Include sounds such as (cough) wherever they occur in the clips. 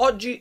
Oggi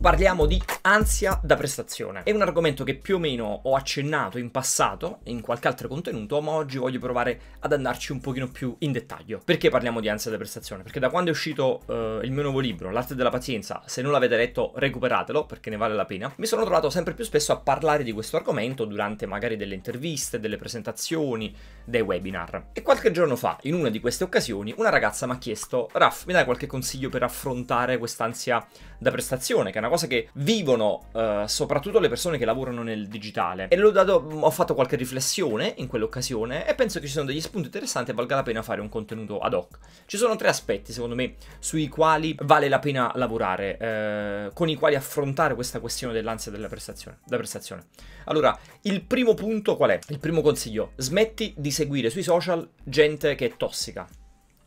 Parliamo di ansia da prestazione. È un argomento che più o meno ho accennato in passato, in qualche altro contenuto, ma oggi voglio provare ad andarci un pochino più in dettaglio. Perché parliamo di ansia da prestazione? Perché da quando è uscito eh, il mio nuovo libro, L'arte della pazienza, se non l'avete letto recuperatelo perché ne vale la pena, mi sono trovato sempre più spesso a parlare di questo argomento durante magari delle interviste, delle presentazioni, dei webinar. E qualche giorno fa, in una di queste occasioni, una ragazza mi ha chiesto, Raff, mi dai qualche consiglio per affrontare quest'ansia da prestazione, che è una una cosa che vivono uh, soprattutto le persone che lavorano nel digitale. E l'ho dato, ho fatto qualche riflessione in quell'occasione e penso che ci sono degli spunti interessanti e valga la pena fare un contenuto ad hoc. Ci sono tre aspetti, secondo me, sui quali vale la pena lavorare, uh, con i quali affrontare questa questione dell'ansia della prestazione. prestazione. Allora, il primo punto qual è? Il primo consiglio, smetti di seguire sui social gente che è tossica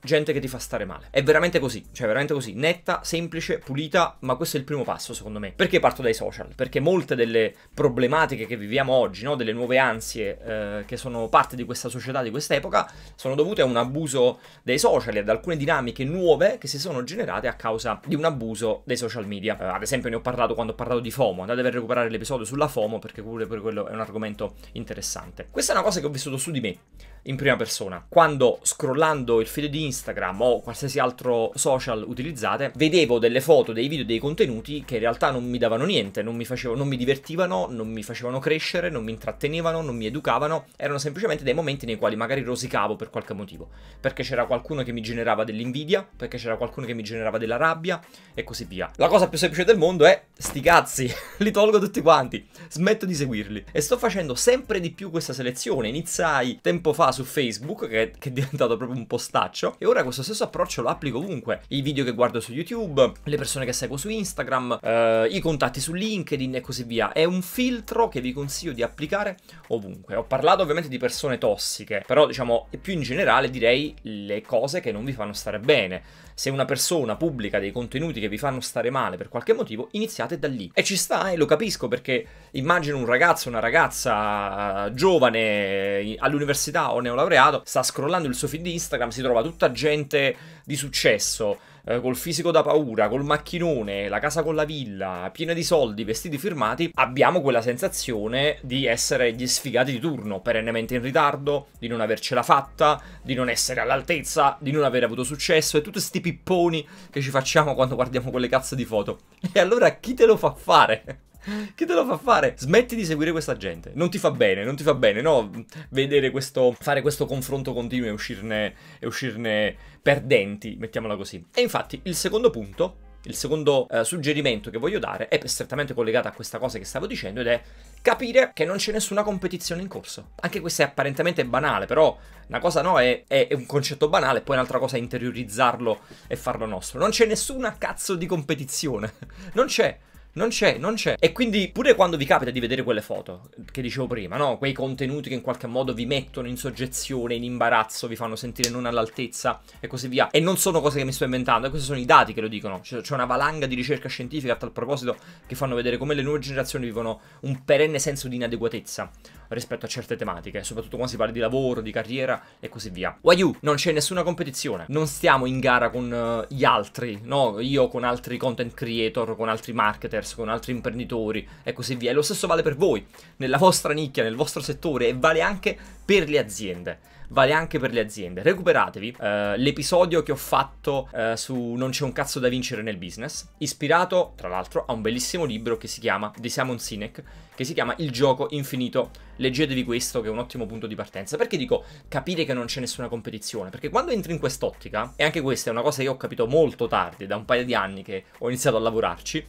gente che ti fa stare male. È veramente così, cioè veramente così, netta, semplice, pulita, ma questo è il primo passo secondo me. Perché parto dai social? Perché molte delle problematiche che viviamo oggi, no? delle nuove ansie eh, che sono parte di questa società, di quest'epoca, sono dovute a un abuso dei social e ad alcune dinamiche nuove che si sono generate a causa di un abuso dei social media. Eh, ad esempio ne ho parlato quando ho parlato di FOMO, andate a recuperare l'episodio sulla FOMO perché pure per quello è un argomento interessante. Questa è una cosa che ho vissuto su di me in prima persona. Quando scrollando il feed di Instagram o qualsiasi altro social utilizzate, vedevo delle foto, dei video, dei contenuti che in realtà non mi davano niente, non mi, facevo, non mi divertivano, non mi facevano crescere, non mi intrattenevano, non mi educavano, erano semplicemente dei momenti nei quali magari rosicavo per qualche motivo, perché c'era qualcuno che mi generava dell'invidia, perché c'era qualcuno che mi generava della rabbia e così via. La cosa più semplice del mondo è sti cazzi, (laughs) li tolgo tutti quanti, smetto di seguirli e sto facendo sempre di più questa selezione. Iniziai tempo fa su Facebook, che, che, è diventato proprio un postaccio, e ora questo stesso approccio lo applico ovunque. I video che guardo su YouTube, le persone che seguo su Instagram, eh, i contatti su LinkedIn e così via. È un filtro che vi consiglio di applicare ovunque. Ho parlato ovviamente di persone tossiche, però diciamo più in generale direi le cose che non vi fanno stare bene se una persona pubblica dei contenuti che vi fanno stare male per qualche motivo, iniziate da lì. E ci sta, e eh, lo capisco perché immagino un ragazzo, una ragazza eh, giovane all'università o neolaureato, sta scrollando il suo feed di Instagram, si trova tutta gente di successo eh, col fisico da paura, col macchinone, la casa con la villa, piena di soldi, vestiti firmati, abbiamo quella sensazione di essere gli sfigati di turno, perennemente in ritardo, di non avercela fatta, di non essere all'altezza, di non aver avuto successo e tutti questi pipponi che ci facciamo quando guardiamo quelle cazzo di foto. E allora chi te lo fa fare? Chi te lo fa fare? Smetti di seguire questa gente. Non ti fa bene, non ti fa bene, no? Vedere questo, fare questo confronto continuo e uscirne, e uscirne perdenti, mettiamola così. E infatti il secondo punto il secondo eh, suggerimento che voglio dare è strettamente collegato a questa cosa che stavo dicendo ed è capire che non c'è nessuna competizione in corso. Anche questo è apparentemente banale, però una cosa no è, è, è un concetto banale, poi un'altra cosa è interiorizzarlo e farlo nostro. Non c'è nessuna cazzo di competizione. (laughs) Non c'è. Non c'è, non c'è. E quindi pure quando vi capita di vedere quelle foto che dicevo prima, no? Quei contenuti che in qualche modo vi mettono in soggezione, in imbarazzo, vi fanno sentire non all'altezza e così via. E non sono cose che mi sto inventando, questi sono i dati che lo dicono. C'è una valanga di ricerca scientifica a tal proposito che fanno vedere come le nuove generazioni vivono un perenne senso di inadeguatezza rispetto a certe tematiche, soprattutto quando si parla di lavoro, di carriera e così via. Wayu, non c'è nessuna competizione, non stiamo in gara con uh, gli altri, no? Io con altri content creator, con altri marketers, con altri imprenditori e così via. E lo stesso vale per voi, nella vostra nicchia, nel vostro settore e vale anche per le aziende vale anche per le aziende. Recuperatevi eh, l'episodio che ho fatto eh, su Non c'è un cazzo da vincere nel business, ispirato tra l'altro a un bellissimo libro che si chiama di Simon Sinek, che si chiama Il gioco infinito. Leggetevi questo che è un ottimo punto di partenza. Perché dico capire che non c'è nessuna competizione? Perché quando entri in quest'ottica, e anche questa è una cosa che ho capito molto tardi, da un paio di anni che ho iniziato a lavorarci,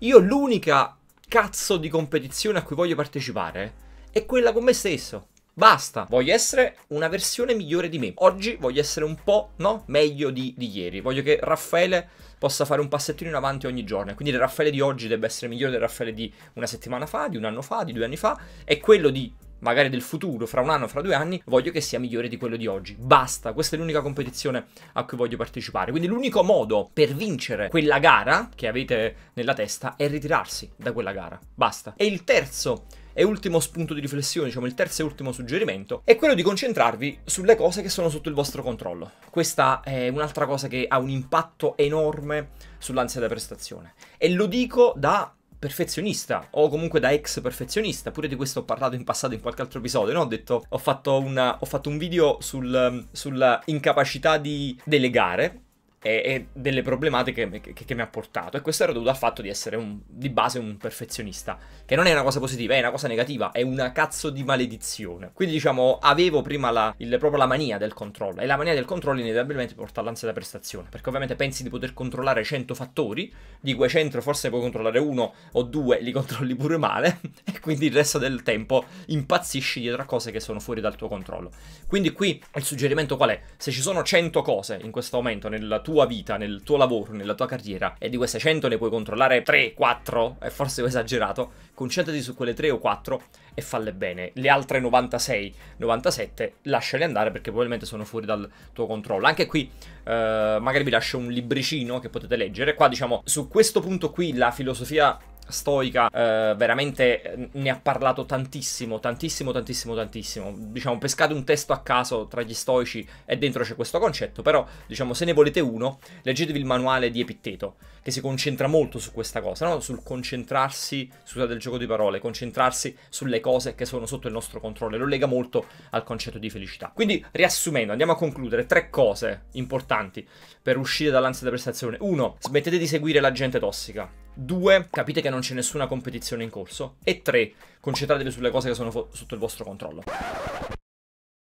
io l'unica cazzo di competizione a cui voglio partecipare è quella con me stesso. Basta, voglio essere una versione migliore di me. Oggi voglio essere un po', no, meglio di, di ieri. Voglio che Raffaele possa fare un passettino in avanti ogni giorno. Quindi il Raffaele di oggi deve essere migliore del Raffaele di una settimana fa, di un anno fa, di due anni fa. E quello di magari del futuro, fra un anno, fra due anni, voglio che sia migliore di quello di oggi. Basta, questa è l'unica competizione a cui voglio partecipare. Quindi l'unico modo per vincere quella gara che avete nella testa è ritirarsi da quella gara. Basta. E il terzo e ultimo spunto di riflessione, diciamo il terzo e ultimo suggerimento, è quello di concentrarvi sulle cose che sono sotto il vostro controllo. Questa è un'altra cosa che ha un impatto enorme sull'ansia da prestazione. E lo dico da perfezionista o comunque da ex perfezionista, pure di questo ho parlato in passato in qualche altro episodio, no? ho detto ho fatto, una, ho fatto un video sul, sulla incapacità di delegare e, e delle problematiche che, che, che, mi ha portato. E questo era dovuto al fatto di essere un, di base un perfezionista, che non è una cosa positiva, è una cosa negativa, è una cazzo di maledizione. Quindi diciamo avevo prima la, il, proprio la mania del controllo e la mania del controllo inevitabilmente porta all'ansia da prestazione, perché ovviamente pensi di poter controllare 100 fattori, di quei 100 forse puoi controllare uno o due, li controlli pure male (laughs) e quindi il resto del tempo impazzisci dietro a cose che sono fuori dal tuo controllo. Quindi qui il suggerimento qual è? Se ci sono 100 cose in questo momento nel tua vita, nel tuo lavoro, nella tua carriera, e di queste 100 ne puoi controllare 3, 4, è forse (laughs) esagerato, concentrati su quelle 3 o 4 e falle bene. Le altre 96, 97 lasciale andare perché probabilmente sono fuori dal tuo controllo. Anche qui eh, magari vi lascio un libricino che potete leggere. Qua diciamo su questo punto qui la filosofia stoica eh, veramente eh, ne ha parlato tantissimo, tantissimo, tantissimo, tantissimo. Diciamo, pescate un testo a caso tra gli stoici e dentro c'è questo concetto, però diciamo se ne volete uno, leggetevi il manuale di Epitteto, che si concentra molto su questa cosa, no? sul concentrarsi, scusate il gioco di parole, concentrarsi sulle cose che sono sotto il nostro controllo e lo lega molto al concetto di felicità. Quindi, riassumendo, andiamo a concludere tre cose importanti per uscire dall'ansia da prestazione. Uno, smettete di seguire la gente tossica. 2. Capite che non c'è nessuna competizione in corso. E 3. Concentratevi sulle cose che sono sotto il vostro controllo.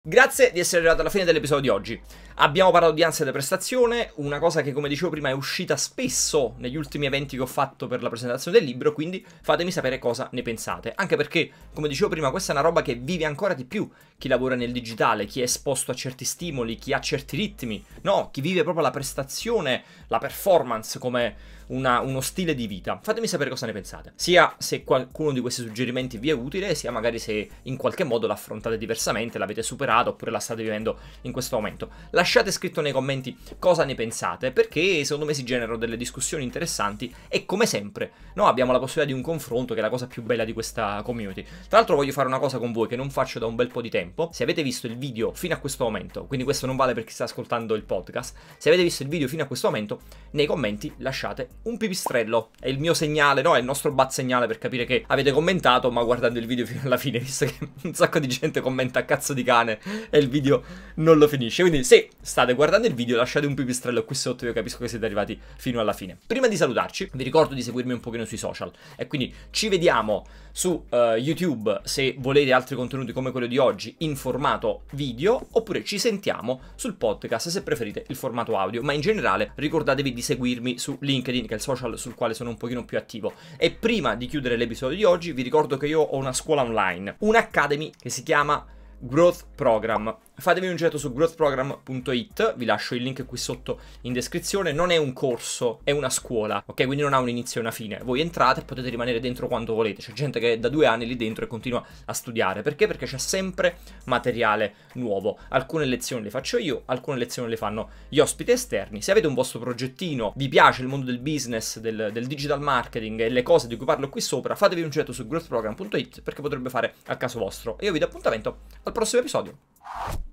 Grazie di essere arrivato alla fine dell'episodio di oggi. Abbiamo parlato di ansia da prestazione, una cosa che come dicevo prima è uscita spesso negli ultimi eventi che ho fatto per la presentazione del libro, quindi fatemi sapere cosa ne pensate. Anche perché, come dicevo prima, questa è una roba che vive ancora di più chi lavora nel digitale, chi è esposto a certi stimoli, chi ha certi ritmi, no, chi vive proprio la prestazione, la performance come una, uno stile di vita. Fatemi sapere cosa ne pensate, sia se qualcuno di questi suggerimenti vi è utile, sia magari se in qualche modo l'affrontate diversamente, l'avete superato iniziato oppure la state vivendo in questo momento. Lasciate scritto nei commenti cosa ne pensate perché secondo me si generano delle discussioni interessanti e come sempre no, abbiamo la possibilità di un confronto che è la cosa più bella di questa community. Tra l'altro voglio fare una cosa con voi che non faccio da un bel po' di tempo. Se avete visto il video fino a questo momento, quindi questo non vale per chi sta ascoltando il podcast, se avete visto il video fino a questo momento, nei commenti lasciate un pipistrello. È il mio segnale, no? È il nostro bat segnale per capire che avete commentato, ma guardando il video fino alla fine, (laughs) visto che un sacco di gente commenta a cazzo di cane (laughs) e il video non lo finisce. Quindi se state guardando il video lasciate un pipistrello qui sotto, io capisco che siete arrivati fino alla fine. Prima di salutarci vi ricordo di seguirmi un pochino sui social e quindi ci vediamo su uh, YouTube se volete altri contenuti come quello di oggi in formato video oppure ci sentiamo sul podcast se preferite il formato audio, ma in generale ricordatevi di seguirmi su LinkedIn che è il social sul quale sono un pochino più attivo. E prima di chiudere l'episodio di oggi vi ricordo che io ho una scuola online, un'academy che si chiama Growth Program fatevi un getto su growthprogram.it, vi lascio il link qui sotto in descrizione, non è un corso, è una scuola, ok? Quindi non ha un inizio e una fine, voi entrate e potete rimanere dentro quanto volete, c'è gente che è da due anni lì dentro e continua a studiare, perché? Perché c'è sempre materiale nuovo, alcune lezioni le faccio io, alcune lezioni le fanno gli ospiti esterni, se avete un vostro progettino, vi piace il mondo del business, del, del digital marketing e le cose di cui parlo qui sopra, fatevi un getto su growthprogram.it perché potrebbe fare al caso vostro, e io vi do appuntamento al prossimo episodio.